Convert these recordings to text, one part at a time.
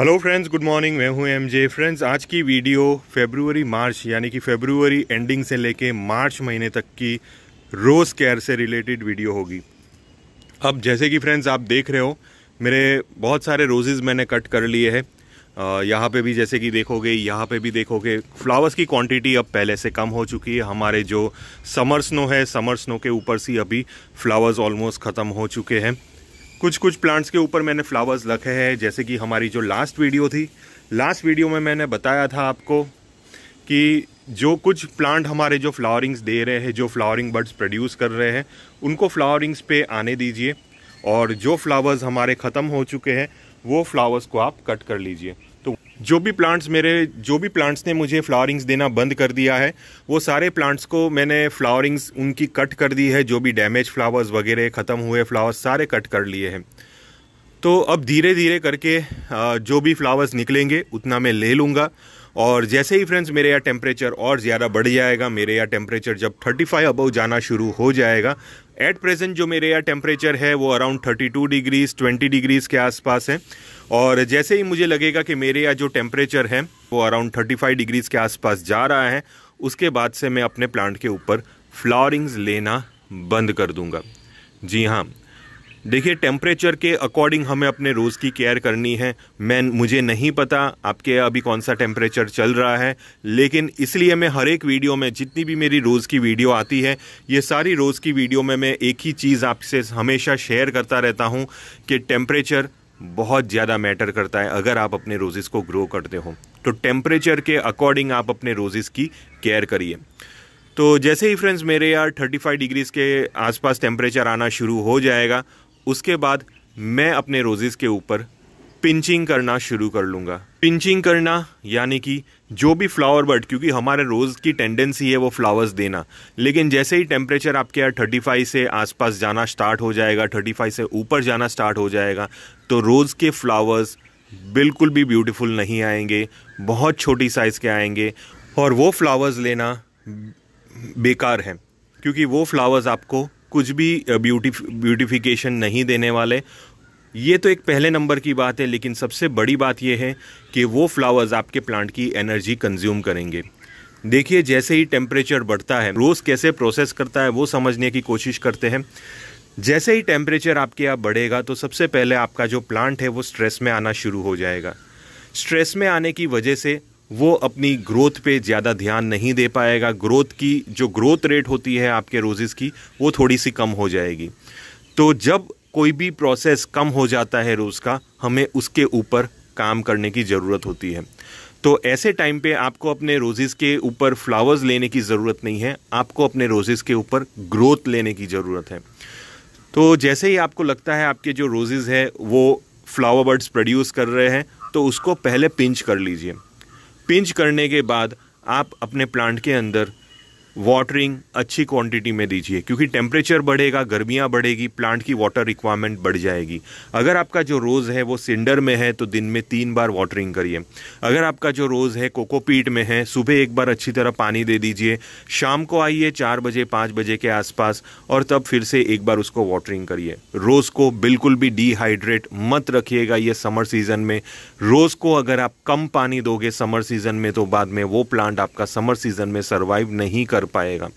hello friends good morning मैं हूं MJ friends आज की वीडियो फेब्रुवरी मार्च यानी कि फेब्रुवरी एंडिंग से लेके मार्च महीने तक की रोज़ केयर से रिलेटेड वीडियो होगी अब जैसे कि फ्रेंड्स आप देख रहे हो मेरे बहुत सारे रोजेज़ मैंने कट कर लिए हैं यहाँ पे भी जैसे कि देखोगे यहाँ पे भी देखोगे फ्लावर्स की क्वांटिटी अब पहले से कम हो चुकी है हमारे जो समर स्नो है समर स्नो के ऊपर से अभी फ्लावर्स ऑलमोस्ट ख़त्म हो चुके हैं कुछ कुछ प्लांट्स के ऊपर मैंने फ्लावर्स रखे हैं जैसे कि हमारी जो लास्ट वीडियो थी लास्ट वीडियो में मैंने बताया था आपको कि जो कुछ प्लांट हमारे जो फ्लावरिंग्स दे रहे हैं जो फ्लावरिंग बर्ड्स प्रोड्यूस कर रहे हैं उनको फ्लावरिंग्स पे आने दीजिए और जो फ्लावर्स हमारे ख़त्म हो चुके हैं वो फ्लावर्स को आप कट कर लीजिए जो भी प्लांट्स मेरे जो भी प्लांट्स ने मुझे फ्लावरिंग्स देना बंद कर दिया है वो सारे प्लांट्स को मैंने फ्लावरिंग्स उनकी कट कर दी है जो भी डैमेज फ्लावर्स वगैरह ख़त्म हुए फ्लावर्स सारे कट कर लिए हैं तो अब धीरे धीरे करके जो भी फ्लावर्स निकलेंगे उतना मैं ले लूँगा और जैसे ही फ्रेंड्स मेरे यहाँ टेम्परेचर और ज़्यादा बढ़ जाएगा मेरे यहाँ टेम्परेचर जब 35 अबव जाना शुरू हो जाएगा एट प्रेजेंट जो मेरे यहाँ टेम्परेचर है वो अराउंड 32 डिग्रीज 20 डिग्रीज़ के आसपास है और जैसे ही मुझे लगेगा कि मेरे यहाँ जो टेम्परेचर है वो अराउंड 35 डिग्रीज़ के आसपास जा रहा है उसके बाद से मैं अपने प्लांट के ऊपर फ्लावरिंग्स लेना बंद कर दूंगा जी हाँ देखिए टेम्परेचर के अकॉर्डिंग हमें अपने रोज़ की केयर करनी है मैं मुझे नहीं पता आपके अभी कौन सा टेम्परेचर चल रहा है लेकिन इसलिए मैं हर एक वीडियो में जितनी भी मेरी रोज़ की वीडियो आती है ये सारी रोज़ की वीडियो में मैं एक ही चीज़ आपसे हमेशा शेयर करता रहता हूँ कि टेम्परेचर बहुत ज़्यादा मैटर करता है अगर आप अपने रोजेस को ग्रो करते हो तो टेम्परेचर के अकॉर्डिंग आप अपने रोजेस की केयर करिए तो जैसे ही फ्रेंड्स मेरे यार 35 डिग्रीज़ के आसपास टेम्परेचर आना शुरू हो जाएगा उसके बाद मैं अपने रोजेस के ऊपर पिंचिंग करना शुरू कर लूँगा पिंचिंग करना यानी कि जो भी फ्लावर बर्ड क्योंकि हमारे रोज़ की टेंडेंसी है वो फ्लावर्स देना लेकिन जैसे ही टेम्परेचर आपके यार थर्टी फाइव से आसपास जाना स्टार्ट हो जाएगा थर्टी फाइव से ऊपर जाना स्टार्ट हो जाएगा तो रोज़ के फ्लावर्स बिल्कुल भी ब्यूटीफुल नहीं आएंगे बहुत छोटी साइज़ के आएंगे और वो फ्लावर्स लेना बेकार है क्योंकि वो फ्लावर्स आपको कुछ भी ब्यूटी ब्यूटिफिकेशन नहीं देने वाले ये तो एक पहले नंबर की बात है लेकिन सबसे बड़ी बात यह है कि वो फ्लावर्स आपके प्लांट की एनर्जी कंज्यूम करेंगे देखिए जैसे ही टेम्परेचर बढ़ता है रोज़ कैसे प्रोसेस करता है वो समझने की कोशिश करते हैं जैसे ही टेम्परेचर आपके यहाँ आप बढ़ेगा तो सबसे पहले आपका जो प्लांट है वो स्ट्रेस में आना शुरू हो जाएगा स्ट्रेस में आने की वजह से वो अपनी ग्रोथ पे ज़्यादा ध्यान नहीं दे पाएगा ग्रोथ की जो ग्रोथ रेट होती है आपके रोजेज़ की वो थोड़ी सी कम हो जाएगी तो जब कोई भी प्रोसेस कम हो जाता है रोज़ का हमें उसके ऊपर काम करने की ज़रूरत होती है तो ऐसे टाइम पे आपको अपने रोजेज़ के ऊपर फ्लावर्स लेने की ज़रूरत नहीं है आपको अपने रोजेज़ के ऊपर ग्रोथ लेने की ज़रूरत है तो जैसे ही आपको लगता है आपके जो रोजेज़ है वो फ्लावर बर्ड्स प्रोड्यूस कर रहे हैं तो उसको पहले पिंच कर लीजिए पिंच करने के बाद आप अपने प्लांट के अंदर वाटरिंग अच्छी क्वांटिटी में दीजिए क्योंकि टेम्परेचर बढ़ेगा गर्मियाँ बढ़ेगी प्लांट की वाटर रिक्वायरमेंट बढ़ जाएगी अगर आपका जो रोज़ है वो सिंडर में है तो दिन में तीन बार वाटरिंग करिए अगर आपका जो रोज़ है कोकोपीट में है सुबह एक बार अच्छी तरह पानी दे दीजिए शाम को आइए चार बजे पाँच बजे के आसपास और तब फिर से एक बार उसको वाटरिंग करिए रोज़ को बिल्कुल भी डिहाइड्रेट मत रखिएगा ये समर सीज़न में रोज़ को अगर आप कम पानी दोगे समर सीज़न में तो बाद में वो प्लांट आपका समर सीज़न में सर्वाइव नहीं कर पाएगा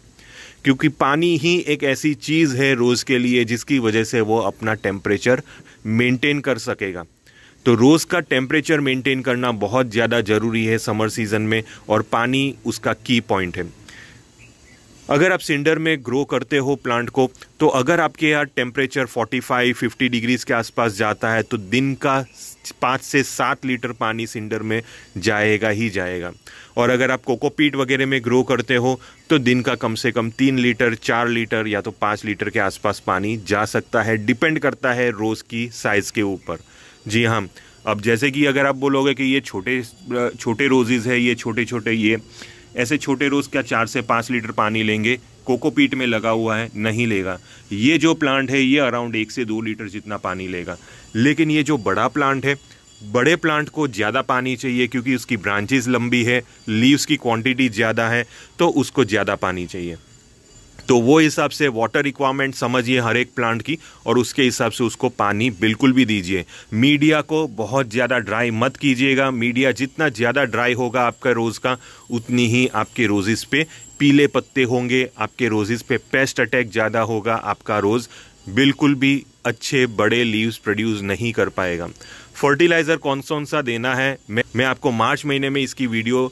क्योंकि पानी ही एक ऐसी चीज़ है रोज़ के लिए जिसकी वजह से वो अपना टेम्परेचर मेंटेन कर सकेगा तो रोज़ का टेम्परेचर मेंटेन करना बहुत ज़्यादा ज़रूरी है समर सीज़न में और पानी उसका की पॉइंट है अगर आप सिंडर में ग्रो करते हो प्लांट को तो अगर आपके यहाँ टेम्परेचर 45 50 डिग्रीज के आसपास जाता है तो दिन का पाँच से सात लीटर पानी सिंडर में जाएगा ही जाएगा और अगर आप कोकोपीट वगैरह में ग्रो करते हो तो दिन का कम से कम तीन लीटर चार लीटर या तो पाँच लीटर के आसपास पानी जा सकता है डिपेंड करता है रोज़ की साइज़ के ऊपर जी हाँ अब जैसे कि अगर आप बोलोगे कि ये छोटे छोटे रोजेज़ है ये छोटे छोटे ये ऐसे छोटे रोज़ क्या चार से पाँच लीटर पानी लेंगे कोकोपीट में लगा हुआ है नहीं लेगा ये जो प्लांट है ये अराउंड एक से दो लीटर जितना पानी लेगा लेकिन ये जो बड़ा प्लांट है बड़े प्लांट को ज़्यादा पानी चाहिए क्योंकि उसकी ब्रांचेज लंबी है लीव्स की क्वांटिटी ज़्यादा है तो उसको ज़्यादा पानी चाहिए तो वो हिसाब से वाटर रिक्वायरमेंट समझिए हर एक प्लांट की और उसके हिसाब से उसको पानी बिल्कुल भी दीजिए मीडिया को बहुत ज़्यादा ड्राई मत कीजिएगा मीडिया जितना ज़्यादा ड्राई होगा आपका रोज़ का उतनी ही आपके रोजेस पे पीले पत्ते होंगे आपके रोजेस पे पेस्ट अटैक ज़्यादा होगा आपका रोज़ बिल्कुल भी अच्छे बड़े लीव्स प्रोड्यूस नहीं कर पाएगा फर्टिलाइज़र कौन कौन सा देना है मैं मैं आपको मार्च महीने में इसकी वीडियो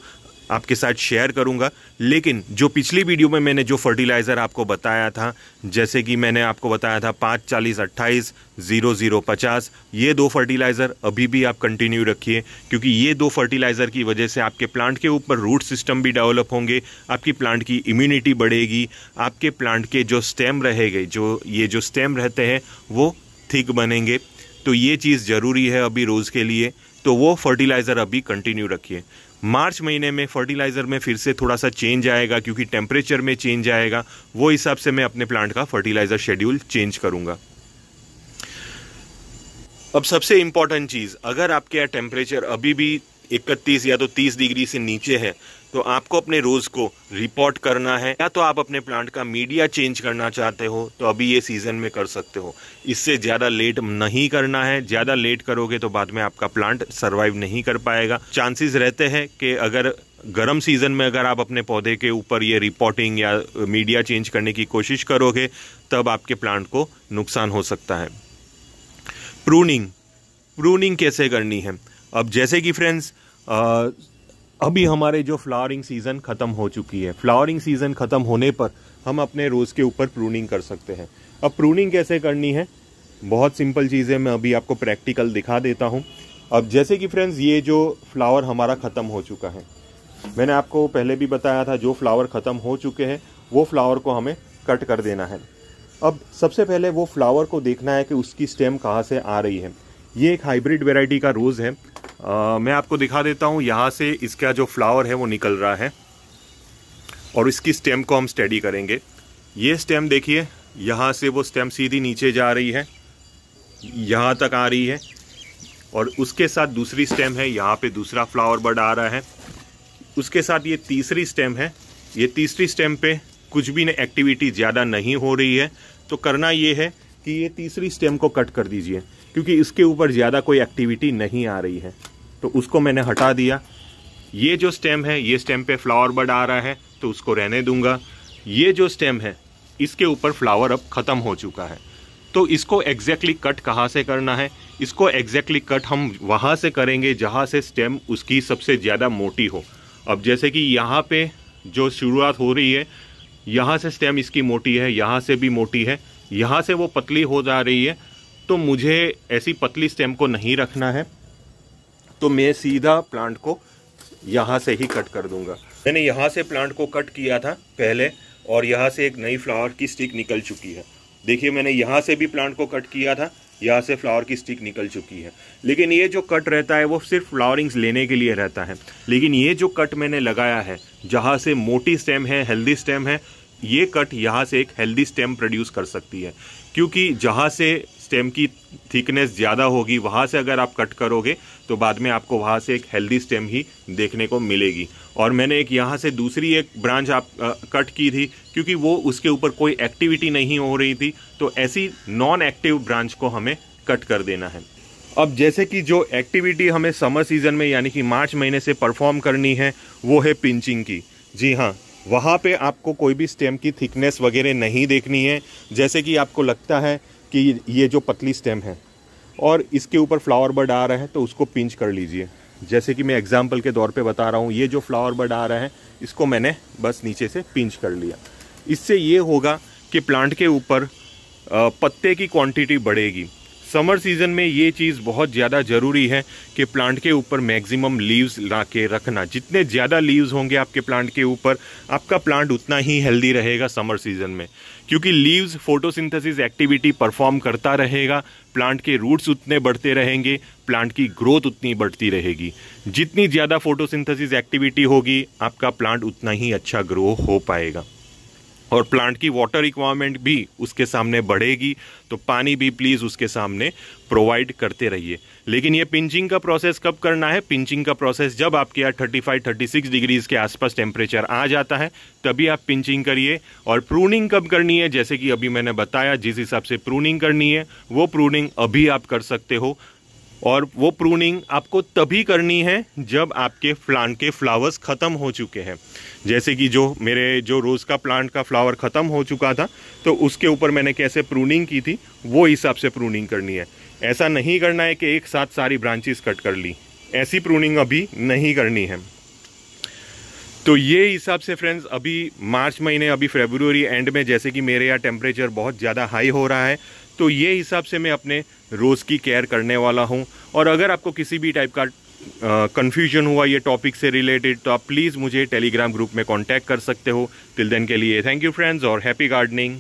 आपके साथ शेयर करूंगा लेकिन जो पिछली वीडियो में मैंने जो फर्टिलाइज़र आपको बताया था जैसे कि मैंने आपको बताया था पाँच चालीस अट्ठाईस ज़ीरो ज़ीरो पचास ये दो फर्टिलाइज़र अभी भी आप कंटिन्यू रखिए क्योंकि ये दो फर्टिलाइज़र की वजह से आपके प्लांट के ऊपर रूट सिस्टम भी डेवलप होंगे आपकी प्लांट की इम्यूनिटी बढ़ेगी आपके प्लांट के जो स्टेम रहेगे जो ये जो स्टेम रहते हैं वो थिक बनेंगे तो ये चीज़ ज़रूरी है अभी रोज़ के लिए तो वो फर्टिलाइज़र अभी कंटिन्यू रखिए मार्च महीने में फर्टिलाइज़र में फिर से थोड़ा सा चेंज आएगा क्योंकि टेम्परेचर में चेंज आएगा वो हिसाब से मैं अपने प्लांट का फर्टिलाइज़र शेड्यूल चेंज करूँगा अब सबसे इम्पॉर्टेंट चीज़ अगर आपके यहाँ टेम्परेचर अभी भी इकतीस या तो तीस डिग्री से नीचे है तो आपको अपने रोज़ को रिपोर्ट करना है या तो आप अपने प्लांट का मीडिया चेंज करना चाहते हो तो अभी ये सीज़न में कर सकते हो इससे ज़्यादा लेट नहीं करना है ज़्यादा लेट करोगे तो बाद में आपका प्लांट सर्वाइव नहीं कर पाएगा चांसेस रहते हैं कि अगर गर्म सीजन में अगर आप अपने पौधे के ऊपर ये रिपोर्टिंग या मीडिया चेंज करने की कोशिश करोगे तब आपके प्लांट को नुकसान हो सकता है प्रूनिंग प्रूनिंग कैसे करनी है अब जैसे कि फ्रेंड्स अभी हमारे जो फ्लावरिंग सीज़न ख़त्म हो चुकी है फ्लावरिंग सीज़न ख़त्म होने पर हम अपने रोज़ के ऊपर प्रूनिंग कर सकते हैं अब प्रूनिंग कैसे करनी है बहुत सिंपल चीज़ है मैं अभी आपको प्रैक्टिकल दिखा देता हूँ अब जैसे कि फ्रेंड्स ये जो फ्लावर हमारा ख़त्म हो चुका है मैंने आपको पहले भी बताया था जो फ्लावर ख़त्म हो चुके हैं वो फ्लावर को हमें कट कर देना है अब सबसे पहले वो फ्लावर को देखना है कि उसकी स्टेम कहाँ से आ रही है ये एक हाइब्रिड वेराइटी का रोज़ है आ, मैं आपको दिखा देता हूँ यहाँ से इसका जो फ्लावर है वो निकल रहा है और इसकी स्टेम को हम स्टडी करेंगे ये स्टेम देखिए यहाँ से वो स्टेम सीधी नीचे जा रही है यहाँ तक आ रही है और उसके साथ दूसरी स्टेम है यहाँ पे दूसरा फ्लावर बर्ड आ रहा है उसके साथ ये तीसरी स्टेम है ये तीसरी स्टेम पे कुछ भी एक्टिविटी ज़्यादा नहीं हो रही है तो करना ये है कि ये तीसरी स्टेम को कट कर दीजिए क्योंकि इसके ऊपर ज़्यादा कोई एक्टिविटी नहीं आ रही है तो उसको मैंने हटा दिया ये जो स्टेम है ये स्टेम पे फ्लावर बड आ रहा है तो उसको रहने दूंगा ये जो स्टेम है इसके ऊपर फ्लावर अब ख़त्म हो चुका है तो इसको एग्जैक्टली exactly कट कहाँ से करना है इसको एग्जैक्टली exactly कट हम वहाँ से करेंगे जहाँ से स्टेम उसकी सबसे ज़्यादा मोटी हो अब जैसे कि यहाँ पर जो शुरुआत हो रही है यहाँ से स्टेम इसकी मोटी है यहाँ से भी मोटी है यहाँ से वो पतली हो जा रही है तो मुझे ऐसी पतली स्टेम को नहीं रखना है तो मैं सीधा प्लांट को यहाँ से ही कट कर दूंगा मैंने यहाँ से प्लांट को कट किया था पहले और यहाँ से एक नई फ्लावर की स्टिक निकल चुकी है देखिए मैंने यहाँ से भी प्लांट को कट किया था यहाँ से फ्लावर की स्टिक निकल चुकी है लेकिन ये जो कट रहता है वो सिर्फ फ्लावरिंग्स लेने के लिए रहता है लेकिन ये जो कट मैंने लगाया है जहाँ से मोटी स्टेम है हेल्दी स्टेम है ये कट यहाँ से एक हेल्दी स्टेम प्रोड्यूस कर सकती है क्योंकि जहाँ से स्टेम की थिकनेस ज़्यादा होगी वहाँ से अगर आप कट करोगे तो बाद में आपको वहाँ से एक हेल्दी स्टेम ही देखने को मिलेगी और मैंने एक यहाँ से दूसरी एक ब्रांच आप आ, कट की थी क्योंकि वो उसके ऊपर कोई एक्टिविटी नहीं हो रही थी तो ऐसी नॉन एक्टिव ब्रांच को हमें कट कर देना है अब जैसे कि जो एक्टिविटी हमें समर सीज़न में यानी कि मार्च महीने से परफॉर्म करनी है वो है पिंचिंग की जी हाँ वहाँ पे आपको कोई भी स्टेम की थिकनेस वगैरह नहीं देखनी है जैसे कि आपको लगता है कि ये जो पतली स्टेम है और इसके ऊपर फ्लावर बर्ड आ रहे हैं तो उसको पिंच कर लीजिए जैसे कि मैं एग्जाम्पल के तौर पे बता रहा हूँ ये जो फ्लावर बर्ड आ रहे हैं इसको मैंने बस नीचे से पिंच कर लिया इससे ये होगा कि प्लांट के ऊपर पत्ते की क्वांटिटी बढ़ेगी समर सीज़न में ये चीज़ बहुत ज़्यादा ज़रूरी है कि प्लांट के ऊपर मैक्सिमम लीव्स ला के रखना जितने ज़्यादा लीव्स होंगे आपके प्लांट के ऊपर आपका प्लांट उतना ही हेल्दी रहेगा समर सीज़न में क्योंकि लीव्स फोटोसिंथेसिस एक्टिविटी परफॉर्म करता रहेगा प्लांट के रूट्स उतने बढ़ते रहेंगे प्लांट की ग्रोथ उतनी बढ़ती रहेगी जितनी ज़्यादा फोटोसिंथेसिस एक्टिविटी होगी आपका प्लांट उतना ही अच्छा ग्रो हो पाएगा और प्लांट की वाटर रिक्वायरमेंट भी उसके सामने बढ़ेगी तो पानी भी प्लीज़ उसके सामने प्रोवाइड करते रहिए लेकिन ये पिंचिंग का प्रोसेस कब करना है पिंचिंग का प्रोसेस जब आपके यहाँ thirty five thirty six degrees के आसपास टेम्परेचर आ जाता है तभी आप पिंचिंग करिए और प्रूनिंग कब करनी है जैसे कि अभी मैंने बताया जिस हिसाब से प्रूनिंग करनी है वो प्रूनिंग अभी आप कर सकते हो और वो प्रूनिंग आपको तभी करनी है जब आपके प्लांट के फ्लावर्स ख़त्म हो चुके हैं जैसे कि जो मेरे जो रोज़ का प्लांट का फ्लावर ख़त्म हो चुका था तो उसके ऊपर मैंने कैसे प्रूनिंग की थी वो हिसाब से प्रूनिंग करनी है ऐसा नहीं करना है कि एक साथ सारी ब्रांचेस कट कर ली ऐसी प्रूनिंग अभी नहीं करनी है तो ये हिसाब से फ्रेंड्स अभी मार्च महीने अभी फेब्रुवरी एंड में जैसे कि मेरे यहाँ टेम्परेचर बहुत ज़्यादा हाई हो रहा है तो ये हिसाब से मैं अपने रोज़ की केयर करने वाला हूँ और अगर आपको किसी भी टाइप का कन्फ्यूजन हुआ ये टॉपिक से रिलेटेड तो आप प्लीज़ मुझे टेलीग्राम ग्रुप में कॉन्टैक्ट कर सकते हो टिल देन के लिए थैंक यू फ्रेंड्स और हैप्पी गार्डनिंग